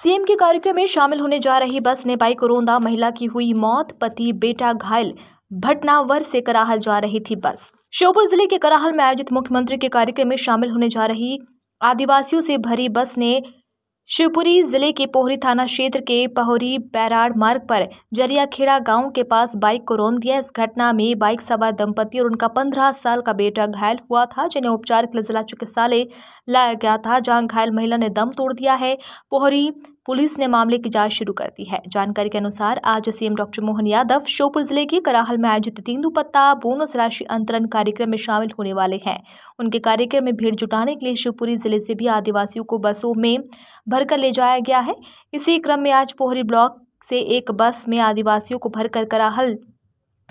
CM के कार्यक्रम में शामिल होने जा रही बस ने बाइक रोंदा महिला की हुई मौत पति बेटा घायल भटनावर से कराहल जा रही थी बस श्योपुर जिले के कराहल में आयोजित मुख्यमंत्री के कार्यक्रम में शामिल होने जा रही आदिवासियों से भरी बस ने शिवपुरी जिले के पोहरी थाना क्षेत्र के पहोरी बैराड मार्ग पर जरियाखेड़ा गांव के पास बाइक को रोन दिया इस घटना में बाइक सवार दंपति और उनका पंद्रह साल का बेटा घायल हुआ था जिन्हें उपचार के लिए जिला चिकित्सालय लाया गया था जहां घायल महिला ने दम तोड़ दिया है पोहरी पुलिस ने मामले की जांच शुरू कर दी है जानकारी के अनुसार आज सीएम डॉक्टर मोहन यादव श्योपुर जिले के कराहल में आयोजित तेंदुपत्ता बोनस राशि अंतरण कार्यक्रम में शामिल होने वाले हैं उनके कार्यक्रम में भीड़ जुटाने के लिए शिवपुरी जिले से भी आदिवासियों को बसों में भरकर ले जाया गया है इसी क्रम में आज पोहरी ब्लॉक से एक बस में आदिवासियों को भरकर कराहल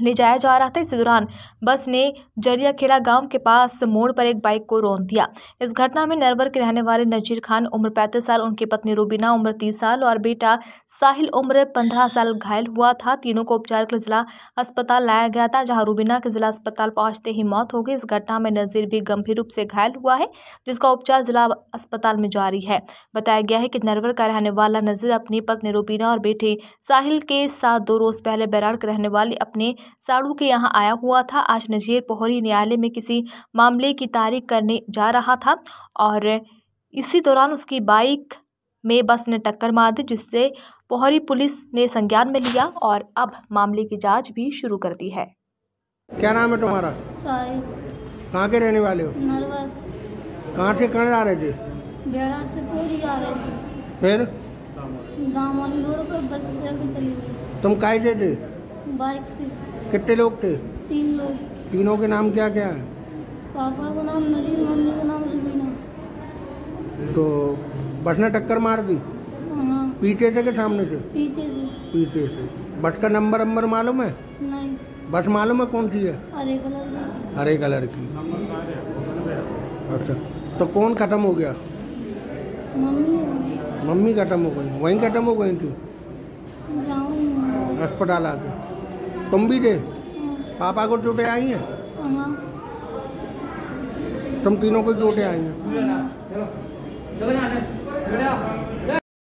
ले जाया जा रहा था इसी दौरान बस ने जरियाखेड़ा गांव के पास मोड़ पर एक बाइक को रोन दिया इस घटना में नरवर के रहने वाले नजीर खान उम्र पैंतीस साल उनकी पत्नी रूबीना उम्र तीस साल और बेटा साहिल उम्र पंद्रह साल घायल हुआ था तीनों को उपचार के लिए जिला अस्पताल लाया गया था जहाँ रूबीना के जिला अस्पताल पहुंचते ही मौत हो गई इस घटना में नजीर भी गंभीर रूप से घायल हुआ है जिसका उपचार जिला अस्पताल में जारी है बताया गया है कि नरवर का रहने वाला नजीर अपनी पत्नी रूबीना और बेटे साहिल के साथ दो रोज पहले बैराड के रहने वाले अपने साड़ू के यहाँ आया हुआ था आज नजीर पोहरी न्यायालय में किसी मामले की तारीख करने जा रहा था और इसी दौरान उसकी बाइक में बस ने टक्कर मार दी जिससे पोहरी पुलिस ने संज्ञान में लिया और अब मामले की जांच भी शुरू कर दी है क्या नाम है तुम्हारा कहाँ के रहने वाले हो कहाँ से कहाँ आ रहे थे फिर गाँव वाली रोड पर बस चली गई तुम कहा थे बाइक से कितने लोग थे तीन लोग तीनों के नाम क्या क्या है पापा का नाम नजीर मम्मी का नाम जुबीना तो बस ने टक्कर मार दी हाँ। पीछे से के सामने से पीछे से पीछे से बस का नंबर नंबर मालूम है नहीं बस मालूम है कौन सी है हरे कलर की हरे कलर की अच्छा तो कौन खत्म हो गया मम्मी मम्मी खत्म हो गई वहीं खत्म हो गई थी अस्पताल आके तुम भी थे पापा को चोटें आई हैं हाँ। तुम तीनों को चोटे आई हैं